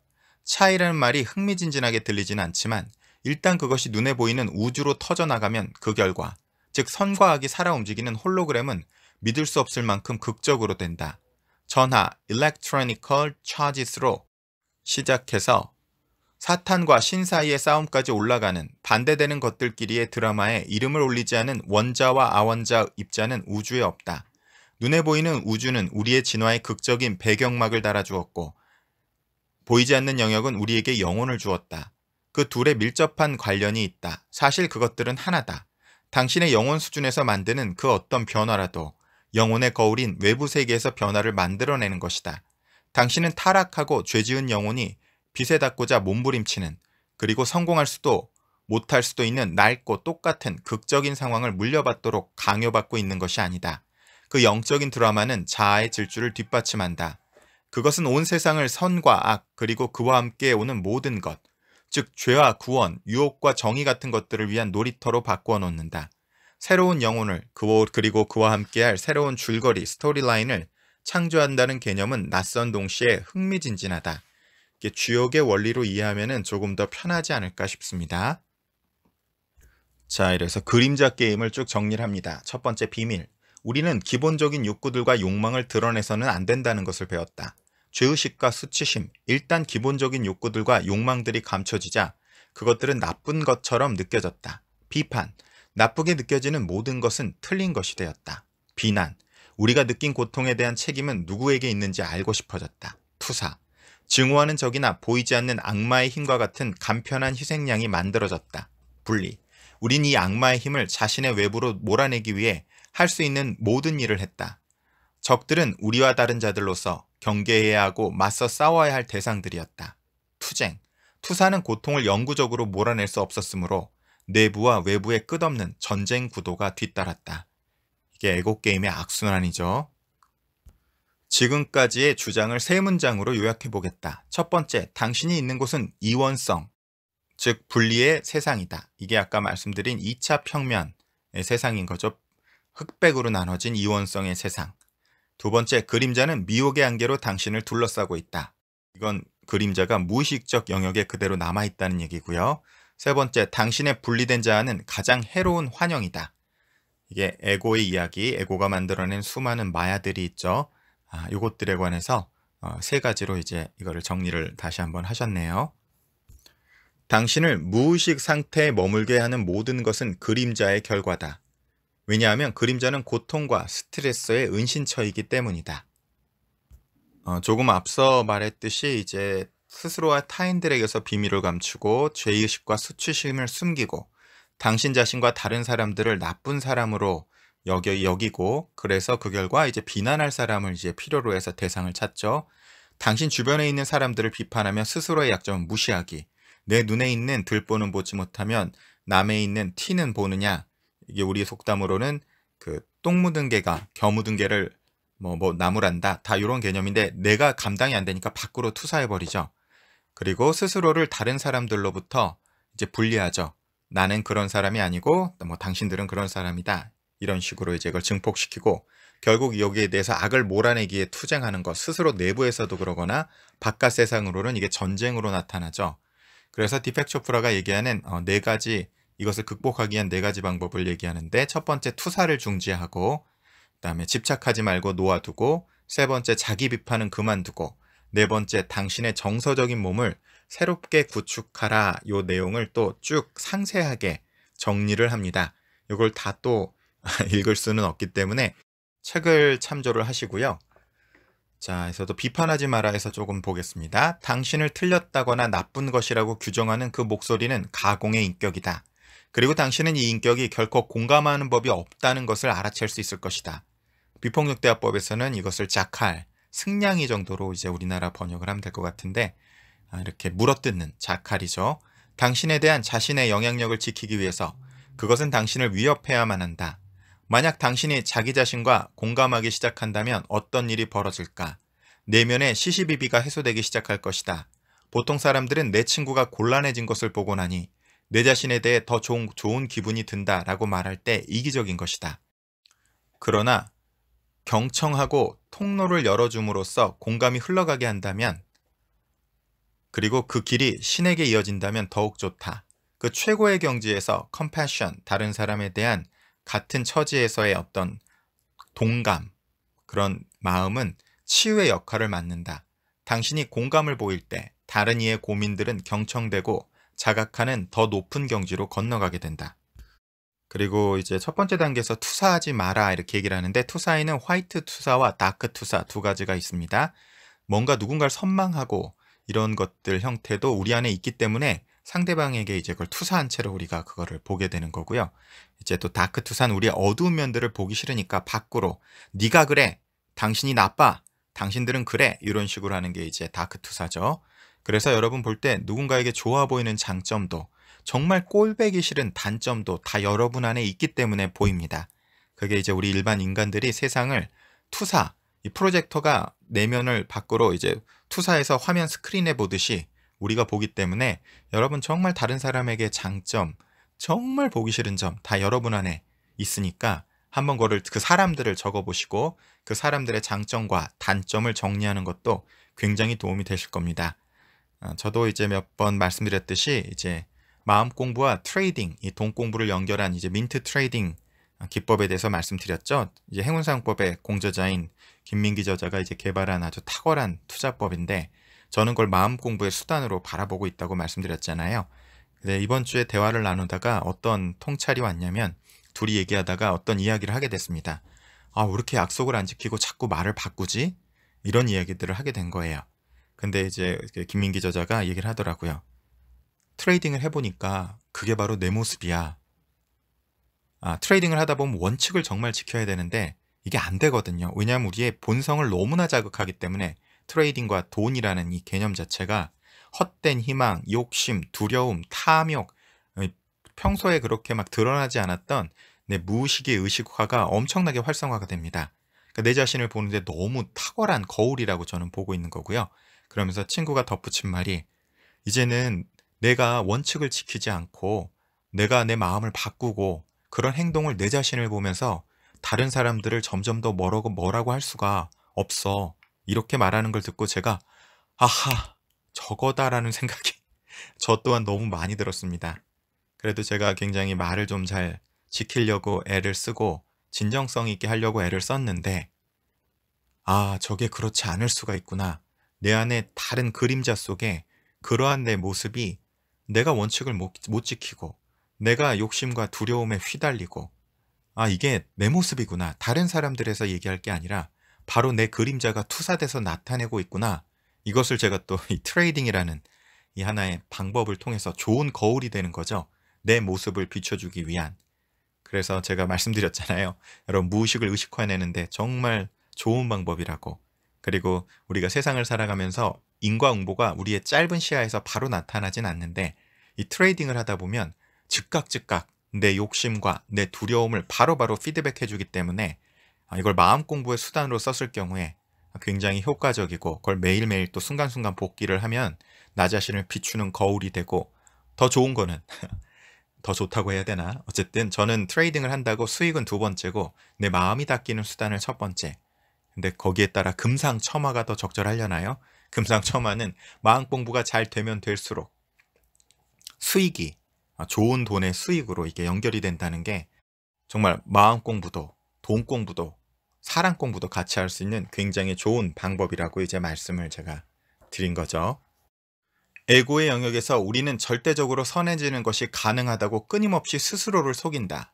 Speaker 1: 차이라는 말이 흥미진진하게 들리진 않지만 일단 그것이 눈에 보이는 우주로 터져나가면 그 결과, 즉 선과 악이 살아 움직이는 홀로그램은 믿을 수 없을 만큼 극적으로 된다. 전하, electronical charges로 시작해서 사탄과 신 사이의 싸움까지 올라가는 반대되는 것들끼리의 드라마에 이름을 올리지 않은 원자와 아원자 입자는 우주에 없다. 눈에 보이는 우주는 우리의 진화의 극적인 배경막을 달아주었고 보이지 않는 영역은 우리에게 영혼을 주었다. 그 둘의 밀접한 관련이 있다. 사실 그것들은 하나다. 당신의 영혼 수준에서 만드는 그 어떤 변화라도 영혼의 거울인 외부 세계에서 변화를 만들어내는 것이다. 당신은 타락하고 죄지은 영혼이 빛에 닿고자 몸부림치는 그리고 성공할 수도 못할 수도 있는 낡고 똑같은 극적인 상황을 물려받도록 강요받고 있는 것이 아니다. 그 영적인 드라마는 자아의 질주를 뒷받침한다. 그것은 온 세상을 선과 악 그리고 그와 함께 오는 모든 것, 즉 죄와 구원, 유혹과 정의 같은 것들을 위한 놀이터로 바꾸어 놓는다. 새로운 영혼을 그리고 그 그와 함께할 새로운 줄거리, 스토리라인을 창조한다는 개념은 낯선 동시에 흥미진진하다. 이게 주역의 원리로 이해하면 조금 더 편하지 않을까 싶습니다. 자, 이래서 그림자 게임을 쭉 정리를 합니다. 첫 번째 비밀, 우리는 기본적인 욕구들과 욕망을 드러내서는 안 된다는 것을 배웠다. 죄의식과 수치심, 일단 기본적인 욕구들과 욕망들이 감춰지자 그것들은 나쁜 것처럼 느껴졌다. 비판, 나쁘게 느껴지는 모든 것은 틀린 것이 되었다. 비난, 우리가 느낀 고통에 대한 책임은 누구에게 있는지 알고 싶어졌다. 투사, 증오하는 적이나 보이지 않는 악마의 힘과 같은 간편한 희생양이 만들어졌다. 분리, 우린 이 악마의 힘을 자신의 외부로 몰아내기 위해 할수 있는 모든 일을 했다. 적들은 우리와 다른 자들로서 경계해야 하고 맞서 싸워야 할 대상들이었다. 투쟁, 투사는 고통을 영구적으로 몰아낼 수 없었으므로 내부와 외부의 끝없는 전쟁 구도가 뒤따랐다. 이게 에고게임의 악순환이죠. 지금까지의 주장을 세 문장으로 요약해보겠다. 첫 번째, 당신이 있는 곳은 이원성, 즉 분리의 세상이다. 이게 아까 말씀드린 2차 평면의 세상인 거죠. 흑백으로 나눠진 이원성의 세상. 두 번째, 그림자는 미혹의 안개로 당신을 둘러싸고 있다. 이건 그림자가 무의식적 영역에 그대로 남아있다는 얘기고요. 세 번째, 당신의 분리된 자아는 가장 해로운 환영이다. 이게 에고의 이야기, 에고가 만들어낸 수많은 마야들이 있죠. 아, 요것들에 관해서 어, 세 가지로 이제 이거를 정리를 다시 한번 하셨네요. 당신을 무의식 상태에 머물게 하는 모든 것은 그림자의 결과다. 왜냐하면 그림자는 고통과 스트레스의 은신처이기 때문이다. 어, 조금 앞서 말했듯이 이제 스스로와 타인들에게서 비밀을 감추고 죄의식과 수치심을 숨기고 당신 자신과 다른 사람들을 나쁜 사람으로 여겨, 여기고 그래서 그 결과 이제 비난할 사람을 이제 필요로 해서 대상을 찾죠. 당신 주변에 있는 사람들을 비판하며 스스로의 약점을 무시하기. 내 눈에 있는 들보는 보지 못하면 남에 있는 티는 보느냐. 이게 우리 속담으로는 그 똥 묻은 개가 겨 묻은 개를 뭐, 뭐, 나무란다. 다 이런 개념인데 내가 감당이 안 되니까 밖으로 투사해버리죠. 그리고 스스로를 다른 사람들로부터 이제 분리하죠. 나는 그런 사람이 아니고, 뭐, 당신들은 그런 사람이다. 이런 식으로 이제 그걸 증폭시키고, 결국 여기에 대해서 악을 몰아내기에 투쟁하는 것, 스스로 내부에서도 그러거나, 바깥 세상으로는 이게 전쟁으로 나타나죠. 그래서 디펙초프라가 얘기하는 어, 네 가지 이것을 극복하기 위한 네 가지 방법을 얘기하는데 첫 번째 투사를 중지하고 그다음에 집착하지 말고 놓아두고 세 번째 자기 비판은 그만두고 네 번째 당신의 정서적인 몸을 새롭게 구축하라 요 내용을 또 쭉 상세하게 정리를 합니다. 이걸 다 또 읽을 수는 없기 때문에 책을 참조를 하시고요. 자, 에서도 비판하지 마라 해서 조금 보겠습니다. 당신을 틀렸다거나 나쁜 것이라고 규정하는 그 목소리는 가공의 인격이다. 그리고 당신은 이 인격이 결코 공감하는 법이 없다는 것을 알아챌 수 있을 것이다. 비폭력대화법에서는 이것을 자칼, 승냥이 정도로 이제 우리나라 번역을 하면 될 것 같은데 아, 이렇게 물어뜯는 자칼이죠. 당신에 대한 자신의 영향력을 지키기 위해서 그것은 당신을 위협해야만 한다. 만약 당신이 자기 자신과 공감하기 시작한다면 어떤 일이 벌어질까? 내면의 시시비비가 해소되기 시작할 것이다. 보통 사람들은 내 친구가 곤란해진 것을 보고 나니 내 자신에 대해 더 좋은, 좋은 기분이 든다 라고 말할 때 이기적인 것이다. 그러나 경청하고 통로를 열어줌으로써 공감이 흘러가게 한다면 그리고 그 길이 신에게 이어진다면 더욱 좋다. 그 최고의 경지에서 컴패션, 다른 사람에 대한 같은 처지에서의 어떤 동감, 그런 마음은 치유의 역할을 맡는다. 당신이 공감을 보일 때 다른 이의 고민들은 경청되고 자각하는 더 높은 경지로 건너가게 된다. 그리고 이제 첫 번째 단계에서 투사하지 마라 이렇게 얘기를 하는데 투사에는 화이트 투사와 다크 투사 두 가지가 있습니다. 뭔가 누군가를 선망하고 이런 것들 형태도 우리 안에 있기 때문에 상대방에게 이제 그걸 투사한 채로 우리가 그거를 보게 되는 거고요. 이제 또 다크 투사는 우리의 어두운 면들을 보기 싫으니까 밖으로 네가 그래 당신이 나빠 당신들은 그래 이런 식으로 하는 게 이제 다크 투사죠. 그래서 여러분 볼 때 누군가에게 좋아 보이는 장점도 정말 꼴배기 싫은 단점도 다 여러분 안에 있기 때문에 보입니다. 그게 이제 우리 일반 인간들이 세상을 투사, 이 프로젝터가 내면을 밖으로 이제 투사해서 화면 스크린에 보듯이 우리가 보기 때문에 여러분 정말 다른 사람에게 장점, 정말 보기 싫은 점 다 여러분 안에 있으니까 한번 거를 그 사람들을 적어보시고 그 사람들의 장점과 단점을 정리하는 것도 굉장히 도움이 되실 겁니다. 어, 저도 이제 몇 번 말씀드렸듯이 이제 마음 공부와 트레이딩, 이 돈 공부를 연결한 이제 민트 트레이딩 어, 기법에 대해서 말씀드렸죠. 이제 행운상법의 공저자인 김민기 저자가 이제 개발한 아주 탁월한 투자법인데 저는 그걸 마음 공부의 수단으로 바라보고 있다고 말씀드렸잖아요. 근데 이번 주에 대화를 나누다가 어떤 통찰이 왔냐면 둘이 얘기하다가 어떤 이야기를 하게 됐습니다. 아, 왜 이렇게 약속을 안 지키고 자꾸 말을 바꾸지? 이런 이야기들을 하게 된 거예요. 근데 이제 그 김민기 저자가 얘기를 하더라고요. 트레이딩을 해보니까 그게 바로 내 모습이야. 아, 트레이딩을 하다 보면 원칙을 정말 지켜야 되는데 이게 안 되거든요. 왜냐하면 우리의 본성을 너무나 자극하기 때문에 트레이딩과 돈이라는 이 개념 자체가 헛된 희망, 욕심, 두려움, 탐욕, 평소에 그렇게 막 드러나지 않았던 내 무의식의 의식화가 엄청나게 활성화가 됩니다. 그러니까 내 자신을 보는데 너무 탁월한 거울이라고 저는 보고 있는 거고요. 그러면서 친구가 덧붙인 말이 이제는 내가 원칙을 지키지 않고 내가 내 마음을 바꾸고 그런 행동을 내 자신을 보면서 다른 사람들을 점점 더 뭐라고 뭐라고 할 수가 없어. 이렇게 말하는 걸 듣고 제가 아하 저거다라는 생각이 저 또한 너무 많이 들었습니다. 그래도 제가 굉장히 말을 좀 잘 지키려고 애를 쓰고 진정성 있게 하려고 애를 썼는데 아 저게 그렇지 않을 수가 있구나 내 안에 다른 그림자 속에 그러한 내 모습이 내가 원칙을 못, 지키고 내가 욕심과 두려움에 휘달리고 아 이게 내 모습이구나 다른 사람들에서 얘기할 게 아니라 바로 내 그림자가 투사돼서 나타내고 있구나 이것을 제가 또 이 트레이딩이라는 이 하나의 방법을 통해서 좋은 거울이 되는 거죠. 내 모습을 비춰주기 위한. 그래서 제가 말씀드렸잖아요. 여러분 무의식을 의식화내는데 정말 좋은 방법이라고. 그리고 우리가 세상을 살아가면서 인과응보가 우리의 짧은 시야에서 바로 나타나진 않는데 이 트레이딩을 하다 보면 즉각 즉각 내 욕심과 내 두려움을 바로바로 피드백해주기 때문에 아, 이걸 마음 공부의 수단으로 썼을 경우에 굉장히 효과적이고 그걸 매일매일 또 순간순간 복기를 하면 나 자신을 비추는 거울이 되고 더 좋은 거는 더 좋다고 해야 되나 어쨌든 저는 트레이딩을 한다고 수익은 두 번째고 내 마음이 닦이는 수단을 첫 번째 근데 거기에 따라 금상첨화가 더 적절하려나요? 금상첨화는 마음 공부가 잘 되면 될수록 수익이 아, 좋은 돈의 수익으로 이게 연결이 된다는 게 정말 마음 공부도 돈 공부도 사랑 공부도 같이 할 수 있는 굉장히 좋은 방법이라고 이제 말씀을 제가 드린 거죠. 에고의 영역에서 우리는 절대적으로 선해지는 것이 가능하다고 끊임없이 스스로를 속인다.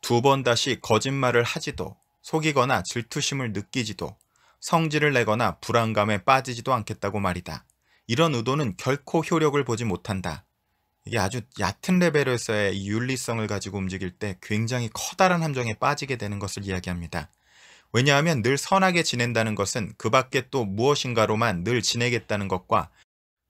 Speaker 1: 두 번 다시 거짓말을 하지도 속이거나 질투심을 느끼지도 성질을 내거나 불안감에 빠지지도 않겠다고 말이다. 이런 의도는 결코 효력을 보지 못한다. 이게 아주 얕은 레벨에서의 이 윤리성을 가지고 움직일 때 굉장히 커다란 함정에 빠지게 되는 것을 이야기합니다. 왜냐하면 늘 선하게 지낸다는 것은 그 밖에 또 무엇인가로만 늘 지내겠다는 것과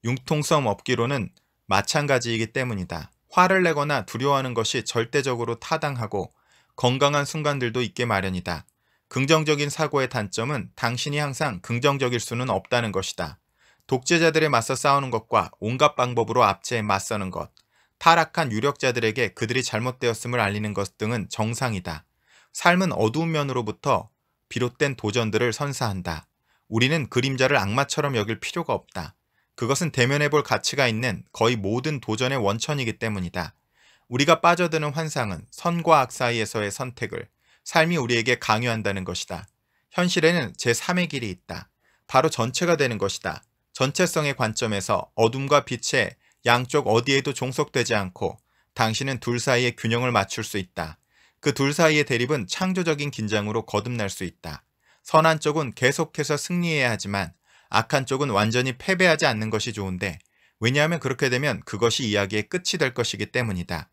Speaker 1: 융통성 없기로는 마찬가지이기 때문이다. 화를 내거나 두려워하는 것이 절대적으로 타당하고 건강한 순간들도 있게 마련이다. 긍정적인 사고의 단점은 당신이 항상 긍정적일 수는 없다는 것이다. 독재자들에 맞서 싸우는 것과 온갖 방법으로 압제에 맞서는 것, 타락한 유력자들에게 그들이 잘못되었음을 알리는 것 등은 정상이다. 삶은 어두운 면으로부터 비롯된 도전들을 선사한다. 우리는 그림자를 악마처럼 여길 필요가 없다. 그것은 대면해 볼 가치가 있는 거의 모든 도전의 원천이기 때문이다. 우리가 빠져드는 환상은 선과 악 사이에서의 선택을 삶이 우리에게 강요한다는 것이다. 현실에는 제3의 길이 있다. 바로 전체가 되는 것이다. 전체성의 관점에서 어둠과 빛의 양쪽 어디에도 종속되지 않고 당신은 둘 사이의 균형을 맞출 수 있다. 그 둘 사이의 대립은 창조적인 긴장으로 거듭날 수 있다. 선한 쪽은 계속해서 승리해야 하지만 악한 쪽은 완전히 패배하지 않는 것이 좋은데 왜냐하면 그렇게 되면 그것이 이야기의 끝이 될 것이기 때문이다.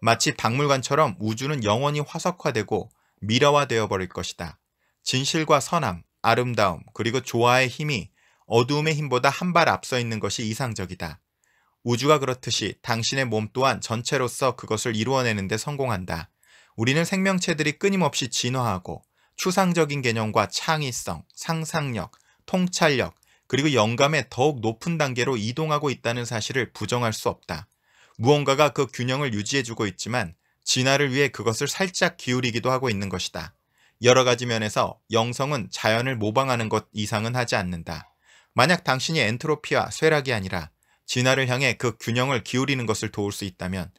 Speaker 1: 마치 박물관처럼 우주는 영원히 화석화되고 미화되어 버릴 것이다. 진실과 선함, 아름다움, 그리고 조화의 힘이 어두움의 힘보다 한 발 앞서 있는 것이 이상적이다. 우주가 그렇듯이 당신의 몸 또한 전체로서 그것을 이루어내는데 성공한다. 우리는 생명체들이 끊임없이 진화하고 추상적인 개념과 창의성, 상상력, 통찰력, 그리고 영감의 더욱 높은 단계로 이동하고 있다는 사실을 부정할 수 없다. 무언가가 그 균형을 유지해주고 있지만 진화를 위해 그것을 살짝 기울이기도 하고 있는 것이다. 여러 가지 면에서 영성은 자연을 모방하는 것 이상은 하지 않는다. 만약 당신이 엔트로피와 쇠락이 아니라 진화를 향해 그 균형을 기울이는 것을 도울 수 있다면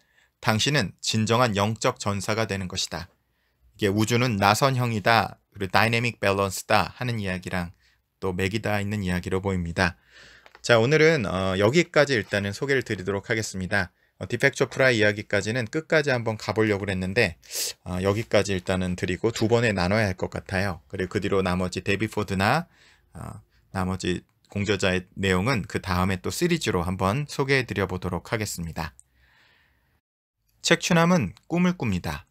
Speaker 1: 당신은 진정한 영적 전사가 되는 것이다. 이게 우주는 나선형이다, 그리고 다이내믹 밸런스다 하는 이야기랑 또 맥이다 있는 이야기로 보입니다. 자 오늘은 어, 여기까지 일단은 소개를 드리도록 하겠습니다. 어, 디펙처 프라이 이야기까지는 끝까지 한번 가보려고 했는데 어, 여기까지 일단은 드리고 두 번에 나눠야 할 것 같아요. 그리고 그 뒤로 나머지 데비포드나 어, 나머지 공저자의 내용은 그 다음에 또 시리즈로 한번 소개해 드려 보도록 하겠습니다. 책추남은 꿈을 꿉니다.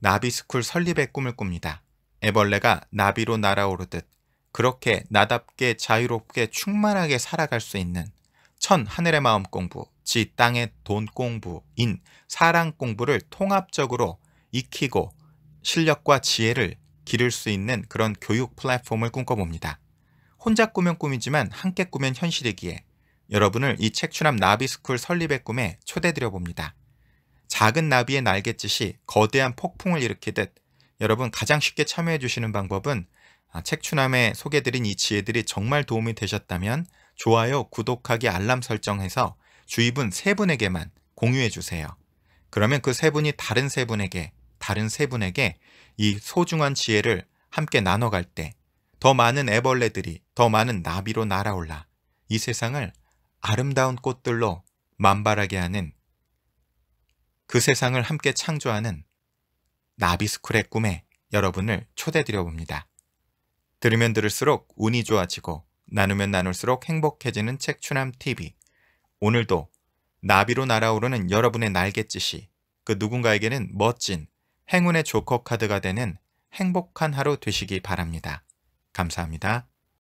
Speaker 1: 나비스쿨 설립의 꿈을 꿉니다. 애벌레가 나비로 날아오르듯 그렇게 나답게 자유롭게 충만하게 살아갈 수 있는 천 하늘의 마음 공부 지 땅의 돈 공부인 사랑 공부를 통합적으로 익히고 실력과 지혜를 기를 수 있는 그런 교육 플랫폼을 꿈꿔봅니다. 혼자 꾸면 꿈이지만 함께 꾸면 현실이기에 여러분을 이 책추남 나비스쿨 설립의 꿈에 초대드려봅니다. 작은 나비의 날갯짓이 거대한 폭풍을 일으키듯 여러분 가장 쉽게 참여해주시는 방법은 아, 책추남에 소개드린 이 지혜들이 정말 도움이 되셨다면 좋아요, 구독하기, 알람 설정해서 주입은 세 분에게만 공유해 주세요. 그러면 그 세 분이 다른 세 분에게, 다른 세 분에게 이 소중한 지혜를 함께 나눠갈 때 더 많은 애벌레들이 더 많은 나비로 날아올라 이 세상을 아름다운 꽃들로 만발하게 하는 그 세상을 함께 창조하는 나비스쿨의 꿈에 여러분을 초대드려 봅니다. 들으면 들을수록 운이 좋아지고 나누면 나눌수록 행복해지는 책추남 TV 오늘도 나비로 날아오르는 여러분의 날갯짓이 그 누군가에게는 멋진 행운의 조커 카드가 되는 행복한 하루 되시기 바랍니다. 감사합니다.